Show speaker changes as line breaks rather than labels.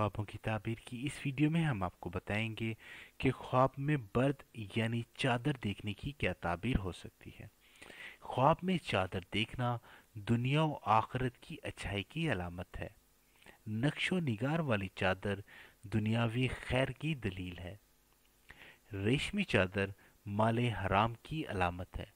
ख्वाबों की ताबीर की इस वीडियो में हम आपको बताएंगे कि ख्वाब में बर्द यानी चादर देखने की क्या ताबीर हो सकती है ख्वाब में चादर देखना दुनिया व आखरत की अच्छाई की अलामत है नक्शो निगार वाली चादर दुनियावी खैर की दलील है रेशमी चादर माले हराम की अलामत है